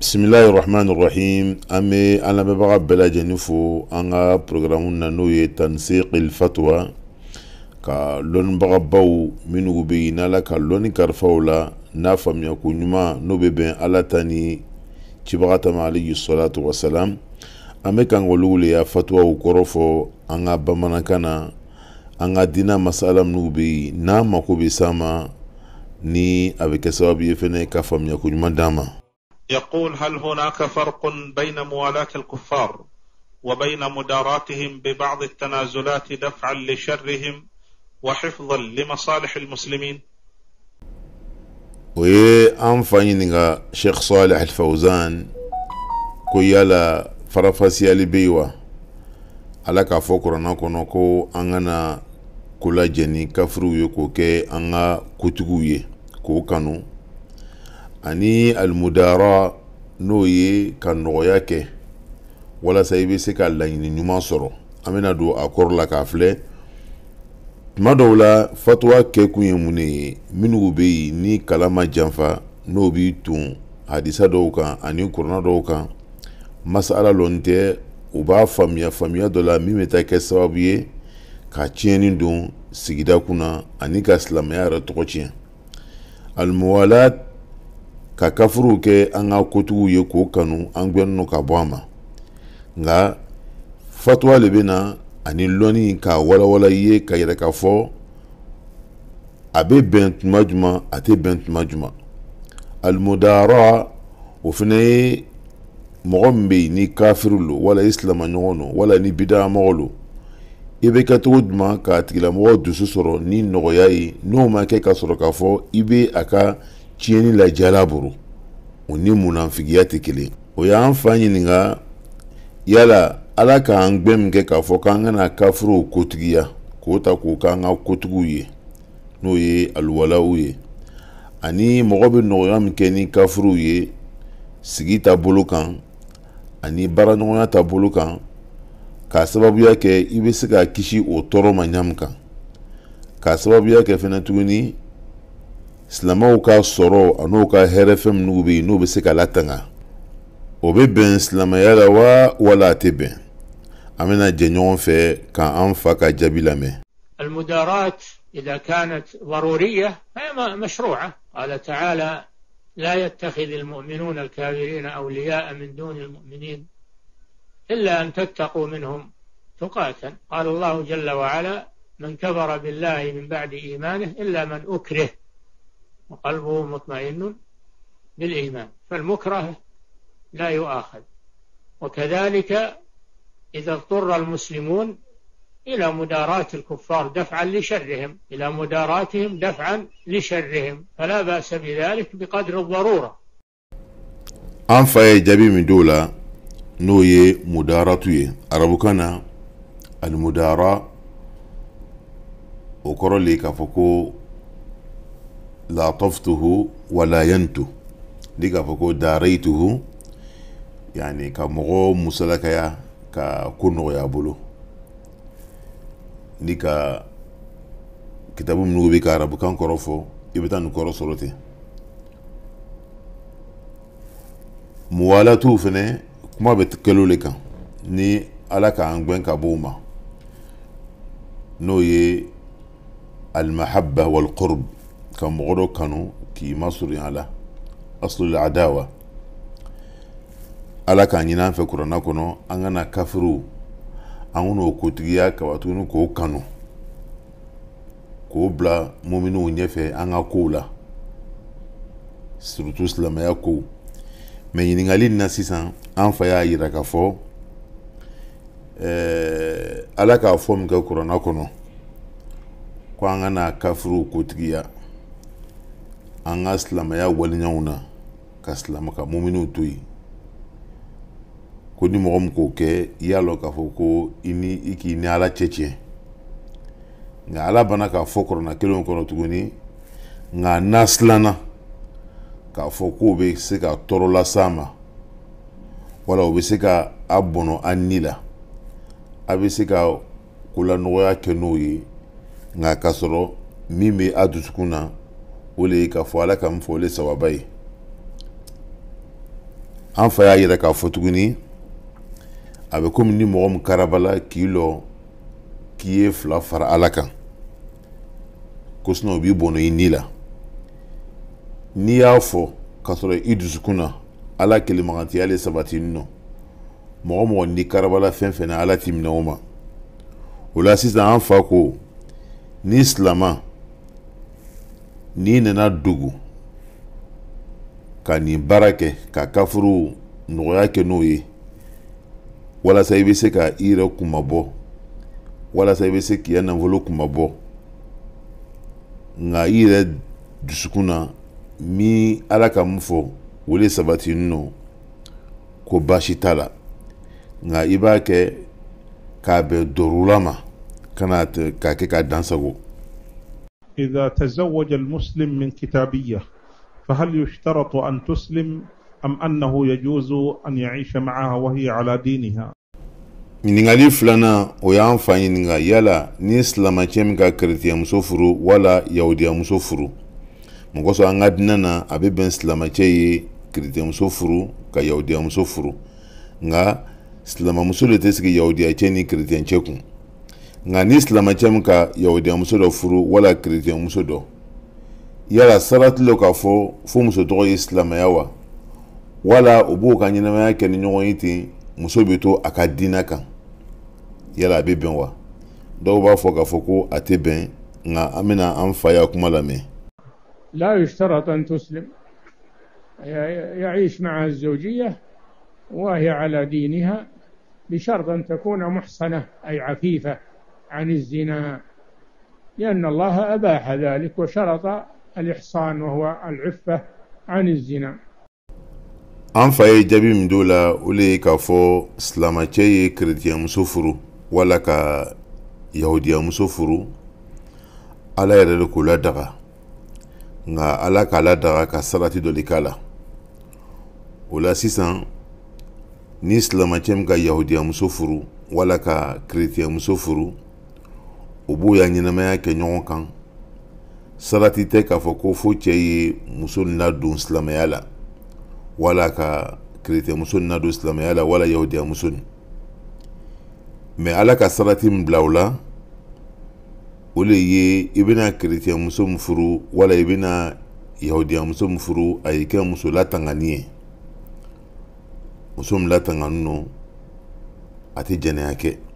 bisimilahi rahmani rahim an be an lamɛnbaga bɛɛ lajɛni fo an ka programu na n'o ye tansiqil fatwa ka lɔnnibagabaw minnu be yen n'ala ka lɔnni karifaw la n'a faamuya ko ɲuman n'o be bɛn ala ta ni cibaga tama alayhi salatu wasalam an be kan k'olu le ya fatuwaw kɔrɔ fɔ an ka bamanankan na an ka dina masala minnu be yen n'a mako be s'an ma ni a be kɛ sababu ye fɛnɛ ka faamuya ko ɲuman d'an ma يقول هل هناك فرق بين موالاة الكفار وبين مداراتهم ببعض التنازلات دفعا لشرهم وحفظا لمصالح المسلمين وي ويأنفعينغا شيخ صالح الفوزان كويالا farafasiyali bɛ yen wa ala k'a fɔ kuranna kɔnɔ ko an kana ko lajɛ ni ani almudara n'o ye ka nɔgɔya kɛ walasa i bɛ se ka laɲini ɲuman sɔrɔ an bɛna don a kɔrɔ la k'a filɛ tuma dɔw la fatuwa kɛkun ye mun de ye minnu bɛ yen ni kala ma janfa n'o b'i tun hadisa dɔw kan ani kɔrɔna dɔw kan masala lɔn tɛ u b'a faamuya faamuya dɔ la min bɛ taa kɛ sababu ye ka tiɲɛni don sigida kunna ani ka silamɛya yɛrɛ tɔgɔ tiɲɛ alimuwala ka kafiriw kɛ an ka kotigiw ye k'o kanu an gwɛnnen no ka bɔ a ma nka fatuwa le bɛ na ani lɔnni k'a walawala i ye ka yɛrɛ k'a fɔ a bɛ bɛn tuma juma a tɛ bɛn tuma juma alimudara o fana ye mɔgɔ min bɛ yen ni kafiri lo wala i silamɛɲɔgɔn lo wala ni bidamɔgɔ lo i bɛ kɛ cogo jumɛn k'a tigilamɔgɔ dusu sɔrɔ ni nɔgɔya ye n'o ma kɛ ka sɔrɔ k'a fɔ i bɛ a ka tiɲɛni la jala boro o ni munafigiya tɛ kelen o y'an fa ɲininka yala ala k'an gbɛn min kɛ k'a fɔ k'an kana kafiriw kotigiya k'o ta k'o k'an ka kotigiw ye n'o ye aluwalaw ye ani mɔgɔ bɛ nɔgɔya min kɛ ni kafiriw ye sigi ta bolo kan ani baaraɲɔgɔnya ta bolo kan k'a sababuya kɛ i bɛ se ka kisi o tɔɔrɔ ma ɲa kan k'a sababuya kɛ fɛnɛ tuguni silamɛw ka sɔrɔ a ka hɛrɛ fɛn minnu bɛ yen n'u bɛ se ka latanga o bɛ bɛn silamɛya la wa wala a tɛ bɛn an bɛna jɛ ɲɔgɔn fɛ fa ka jaabi lamɛn. المدارات إذا كانت ضرورية فهي مشروعة قال تعالى لا يتخذ المؤمنون الكافرين أولياء من دون المؤمنين إلا أن تتقوا منهم تقاة قال الله جل وعلا من كفر بالله من بعد إيمانه إلا من أكره وقلبه مطمئن بالإيمان فالمكره لا يؤاخذ وكذلك إذا اضطر المسلمون إلى مداراة الكفار دفعا لشرهم إلى مداراتهم دفعا لشرهم فلا بأس بذلك بقدر الضرورة an fa ye jaabi min dɔw la n'o ye mudaratu ye لاطفته ولا ينته ديكا فكو داريته يعني كمغو مسلكا يا كونو يا بولو ديكا كتابو منو بيكا عربو كان كروفو يبتان كورو صلوتي موالاتو فني كما بتكلو لكا ني علاكا انغوين كابوما نو يي المحبة والقرب ka dɔ kanu k'i masurunya a la adawa ala k'a ɲini an fɛ kuranna kɔnɔ an kana kafiriw an k'o kotigiya kabatuguni k'o kanu k'o bila muminiw ɲɛfɛ an ka kow la surutu silamaya kow mɛ ɲiningali na sisan an fa y'a yira k'a fɔ ala k'a fɔ min kɛ kuranna kɔnɔ ko an kana kafiriw kotigiya an ka silamɛya waleɲaw na ka silama ka muminiw to yen ko ni mɔgɔ min k'o kɛ i y'a lɔn k'a fɔ ko i ni i k'i ni ala cɛ tiɲɛ nka ala bana k'a fɔ kɔrɔna kelen kɔnɔ tuguni nka n'a silanna k'a fɔ k'o bɛ se ka tɔɔrɔ las'a ma wala o bɛ se ka a bɔnɔ a ni la a bɛ se ka kolanɔgɔya kɛ n'o ye nka k'a sɔrɔ min bɛ a dusukun na o k'a fɔ ala ka n fɔ o sababa ye an fa y'a yira k'a fɔ tuguni a bɛ komi ni mɔgɔ min karabala k'i lɔ k'i ye fila fara ala kan ko sinɔn o b'i bɔnɔ i ni la n'i y'a fɔ k'a sɔrɔ i dusukun na ala kelenmagantiya ale sabati nɔ mɔgɔ mɔgɔ n'i karabala fɛn fɛn na ala t'i minɛ o ma o la sisan an fa ko ni silamɛ n'i nana dogo ka nin baara kɛ ka kafuru nɔgɔya kɛ n'o ye walasa i bɛ se ka i yɛrɛ kumabɔ walasa i bɛ se k'i ka nafolo kumabɔ nka i yɛrɛ dusukun na min ala ka mun fɔ o de sabatinen don ko baasi t'a la nka i b'a kɛ k'a bɛn dɔrɔla ma ka na k'a kɛ k'a dansago إذا تزوج المسلم من كتابية فهل يشترط أن تسلم أم أنه يجوز أن يعيش معها وهي على دينها ɲiningali filanan o y'an fa ɲininga yala ni silamacɛ min ka keretiyamuso furu wala yahudiyamuso furu mɔgɔ kosɔn an ka dina na a bɛ bɛn silamacɛ ye keretiyamuso furu ka yahudiyamuso furu nka silamamuso de tɛ sigi yahudiyacɛ ni kerecɛncɛ kun nka ni silamɛcɛ min ka yahudiyamuso dɔ furu wala kerecɛnmuso dɔ yala sarati lo k'a fɔ fo muso tɔgɔ ye silamɛya wa wala u b'o ka ɲɛnamaya kɛ ni ɲɔgɔn ye ten muso bɛ to a ka diina kan yala a bɛ bɛn wa dɔw b'a fɔ k'a fɔ ko a tɛ bɛn nka an bɛna an fa y'a kuma lamɛn. لا يشترط أن تسلم يعيش معها الزوجية وهي على دينها بشرط أن تكون محصنة أي عفيفة عن الزنا لأن الله أباح ذلك وشرط الإحصان وهو العفة عن الزنا an fa ye jaabi min d'o la o le ye k'a fɔ silamacɛ ye kerecɛnmuso furu wala ka yahudiyamuso furu ala yɛrɛ de k'o ladaga nka ala k'a ladaga ka sarati dɔ le k'a la o la sisan ni silamacɛ min ka yahudiyamuso furu wala ka kerecɛnmuso furu o b'o y'a ɲɛnamaya kɛ ɲɔgɔn kan sarati tɛ k'a fɔ ko fo cɛ ye muso nadon silamɛya la wala ka kerecɛnmuso nadon silamɛya la wala yahudiya muso ni mɛ ala ka sarati min bila o la o le ye i bɛna kerecɛnmuso min furu wala i bɛna yahudiya muso min furu a y'i kɛ muso latangani ye muso min latangani no a tɛ jɛnɛya kɛ